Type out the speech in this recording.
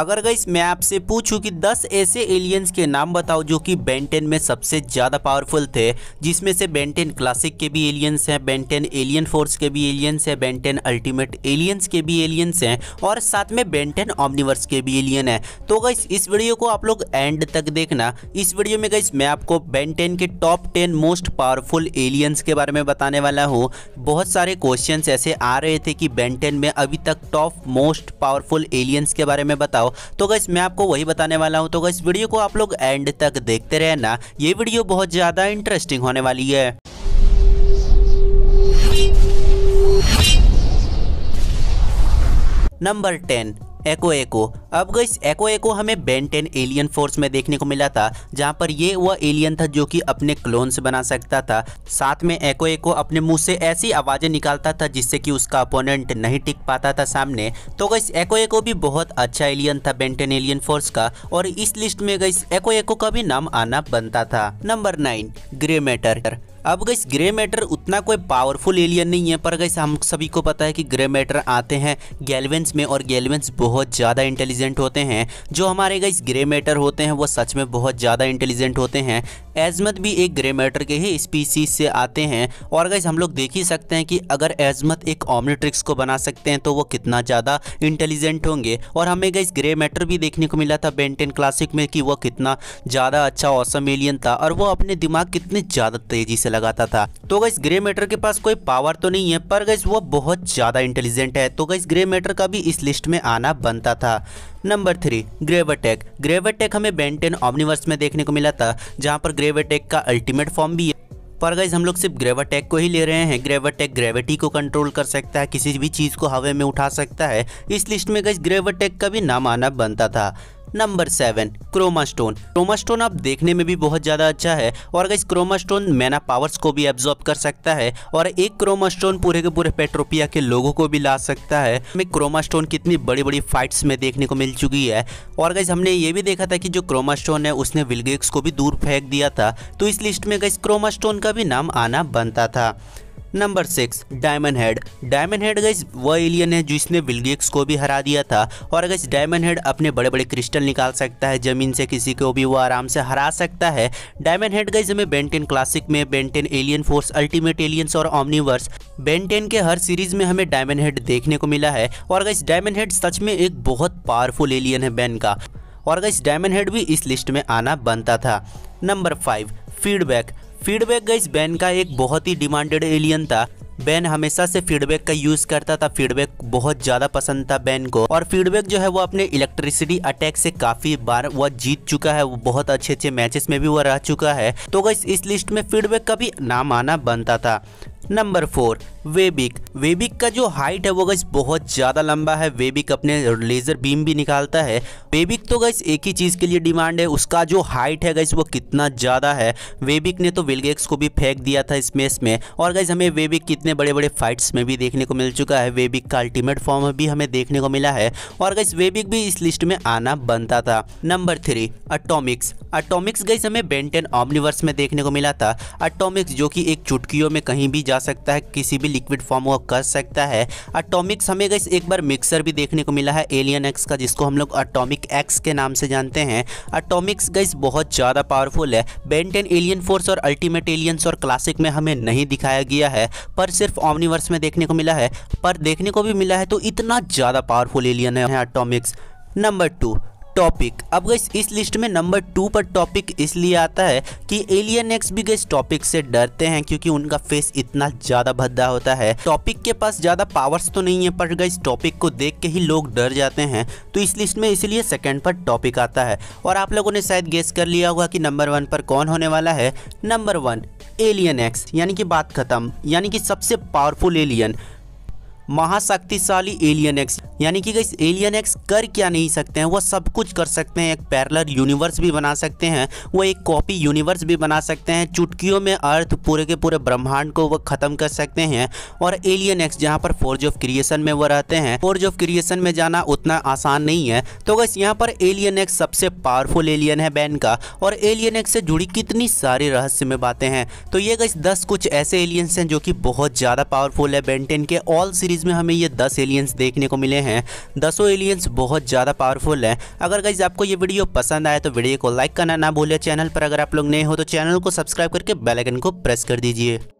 अगर गईस मैं आपसे पूछूं कि 10 ऐसे एलियंस के नाम बताओ जो कि बेंटेन में सबसे ज़्यादा पावरफुल थे जिसमें से बेंटेन क्लासिक के भी एलियंस हैं बेंटेन एलियन फोर्स के भी एलियंस हैं बेंटेन अल्टीमेट एलियंस के भी एलियंस हैं और साथ में बेंटेन ऑमनिवर्स के भी एलियन हैं तो गईस इस वीडियो को आप लोग एंड तक देखना इस वीडियो में गईस मैं आपको बेंटेन के top ten most powerful aliens के बारे में बताने वाला हूँ बहुत सारे क्वेश्चन ऐसे आ रहे थे कि बेंटेन में अभी तक टॉप मोस्ट पावरफुल एलियंस के बारे में बताओ बताओ तो गैस मैं आपको वही बताने वाला हूँ तो गैस वीडियो को आप लोग एंड तक देखते रहना ये वीडियो बहुत ज़्यादा इंटरेस्टिंग होने वाली है नंबर टेन एको एको अब गई एको एको हमें बेंटेन एलियन फोर्स में देखने को मिला था जहाँ पर ये वह एलियन था जो कि अपने क्लोन से बना सकता था साथ में एको एको अपने मुंह से ऐसी आवाज़ें निकालता था जिससे कि उसका अपोनेंट नहीं टिक पाता था सामने तो गई एको एको भी बहुत अच्छा एलियन था बेंटेन एलियन फोर्स का और इस लिस्ट में गई एको एको का भी नाम आना बनता था नंबर नाइन ग्रे मैटर अब गैस ग्रे मैटर उतना कोई पावरफुल एलियन नहीं है पर गैस हम सभी को पता है कि ग्रे मैटर आते हैं गैलवेंस में और गैलवेंस बहुत ज़्यादा इंटेलिजेंट होते हैं जो हमारे गैस ग्रे मैटर होते हैं वो सच में बहुत ज़्यादा इंटेलिजेंट होते हैं एजमत भी एक ग्रे मैटर के ही स्पीसीज से आते हैं और गैस हम लोग देख ही सकते हैं कि अगर एजमत एक ऑमनीट्रिक्स को बना सकते हैं तो वो कितना ज़्यादा इंटेलिजेंट होंगे और हमें गैस ग्रे मैटर भी देखने को मिला था बेंटेन क्लासिक में कि वह कितना ज़्यादा अच्छा औसम एलियन था और वह अपने दिमाग कितने ज़्यादा तेज़ी से लगाता था तो गई ग्रे मैटर के पास कोई पावर तो नहीं है पर गई वो बहुत ज़्यादा इंटेलिजेंट है तो गई ग्रे मैटर का भी इस लिस्ट में आना बनता था नंबर थ्री ग्रेवटेक ग्रेवटेक हमें बेंटेन ऑमनिवर्स में देखने को मिला था जहाँ पर ग्रेवटेक का अल्टीमेट फॉर्म भी है पर गाइज हम लोग सिर्फ ग्रेवाटेक को ही ले रहे हैं ग्रेवाटेक ग्रेविटी को कंट्रोल कर सकता है किसी भी चीज़ को हवा में उठा सकता है इस लिस्ट में गाइज ग्रेवाटेक का भी नाम आना बनता था नंबर सेवन क्रोमास्टोन क्रोमास्टोन आप देखने में भी बहुत ज़्यादा अच्छा है और अगर इस क्रोमास्टोन मैना पावर्स को भी एब्जॉर्ब कर सकता है और एक क्रोमास्टोन पूरे के पूरे पेट्रोपिया के लोगों को भी ला सकता है हमें क्रोमास्टोन कितनी बड़ी बड़ी फाइट्स में देखने को मिल चुकी है और गैस हमने ये भी देखा था कि जो क्रोमास्टोन है उसने विलगेक्स को भी दूर फेंक दिया था तो इस लिस्ट में गैस क्रोमा स्टोन का भी नाम आना बनता था number six Diamondhead Diamondhead guys वह एलियन है जिसने बिलगेक्स को भी हरा दिया था और अगर डायमंड हेड अपने बड़े बड़े क्रिस्टल निकाल सकता है जमीन से किसी को भी वो आराम से हरा सकता है डायमंड हेड गई हमें बेंटेन क्लासिक में Ben Ten Alien Force Ultimate Aliens और ऑमनीवर्स बेंटेन के हर सीरीज में हमें डायमंड हेड देखने को मिला है और अगर डायमंड हेड सच में एक बहुत पावरफुल एलियन है बेन का और अगर डायमंड हेड भी इस लिस्ट में आना बनता था number five Feedback Feedback guys Ben का एक बहुत ही डिमांडेड एलियन था बैन हमेशा से फीडबैक का यूज करता था फीडबैक बहुत ज्यादा पसंद था बैन को और फीडबैक जो है वो अपने इलेक्ट्रिसिटी अटैक से काफी बार वह जीत चुका है वो बहुत अच्छे अच्छे मैचेस में भी वह रह चुका है तो गाइस इस लिस्ट में फीडबैक का भी नाम आना बनता था नंबर फोर वेबिक वेबिक का जो हाइट है वो गैस बहुत ज़्यादा लंबा है वेबिक अपने लेज़र बीम भी निकालता है वेबिक तो गैस एक ही चीज़ के लिए डिमांड है उसका जो हाइट है गैस वो कितना ज़्यादा है वेबिक ने तो विलगेक्स को भी फेंक दिया था स्मेस में और गैस हमें वेबिक कितने बड़े बड़े फाइट्स में भी देखने को मिल चुका है वेबिक का अल्टीमेट फॉर्म भी हमें देखने को मिला है और गैस वेबिक भी इस लिस्ट में आना बनता था number three Atomix Atomix guys हमें बेंटेन ऑमनिवर्स में देखने को मिला था अटोमिक्स जो कि एक चुटकियों में कहीं भी जा सकता है किसी भी लिक्विड फॉर्म वो कर सकता है अटोमिक्स हमें गई एक बार मिक्सर भी देखने को मिला है एलियन एक्स का जिसको हम लोग अटोमिक एक्स के नाम से जानते हैं अटोमिक्स गईस बहुत ज़्यादा पावरफुल है बेंटेन एलियन फोर्स और अल्टीमेट एलियंस और क्लासिक में हमें नहीं दिखाया गया है पर सिर्फ ऑमनीवर्स में देखने को मिला है पर देखने को भी मिला है तो इतना ज़्यादा पावरफुल एलियन है अटोमिक्स नंबर टू टॉपिक अब गई इस लिस्ट में नंबर टू पर टॉपिक इसलिए आता है कि एलियन एक्स भी गई टॉपिक से डरते हैं क्योंकि उनका फेस इतना ज्यादा भद्दा होता है टॉपिक के पास ज्यादा पावर्स तो नहीं है पर गई टॉपिक को देख के ही लोग डर जाते हैं तो इस लिस्ट में इसलिए सेकेंड पर टॉपिक आता है और आप लोगों ने शायद गेस कर लिया होगा कि नंबर वन पर कौन होने वाला है नंबर वन एलियन एक्स यानी कि बात खत्म यानी कि सबसे पावरफुल एलियन महाशक्तिशाली एलियन एक्स यानी कि गई एलियन एक्स कर क्या नहीं सकते हैं वो सब कुछ कर सकते हैं एक पैरलर यूनिवर्स भी बना सकते हैं वो एक कॉपी यूनिवर्स भी बना सकते हैं चुटकियों में अर्थ पूरे के पूरे ब्रह्मांड को वो ख़त्म कर सकते हैं और एलियन एक्स जहाँ पर फोर्ज ऑफ क्रिएशन में वो रहते हैं फोर्ज ऑफ क्रिएशन में जाना उतना आसान नहीं है तो बस यहाँ पर एलियन एक्स सबसे पावरफुल एलियन है बैन का और एलियन एक्स से जुड़ी कितनी सारी रहस्य में बातें हैं तो ये गई दस कुछ ऐसे एलियंस हैं जो कि बहुत ज़्यादा पावरफुल है बैनटेन के ऑल सीरीज सीरीज़ में हमें ये दस एलियंस देखने को मिले हैं दसों एलियंस बहुत ज़्यादा पावरफुल हैं अगर गाइज आपको ये वीडियो पसंद आए तो वीडियो को लाइक करना ना भूलें चैनल पर अगर आप लोग नए हो तो चैनल को सब्सक्राइब करके बेलाइकन को प्रेस कर दीजिए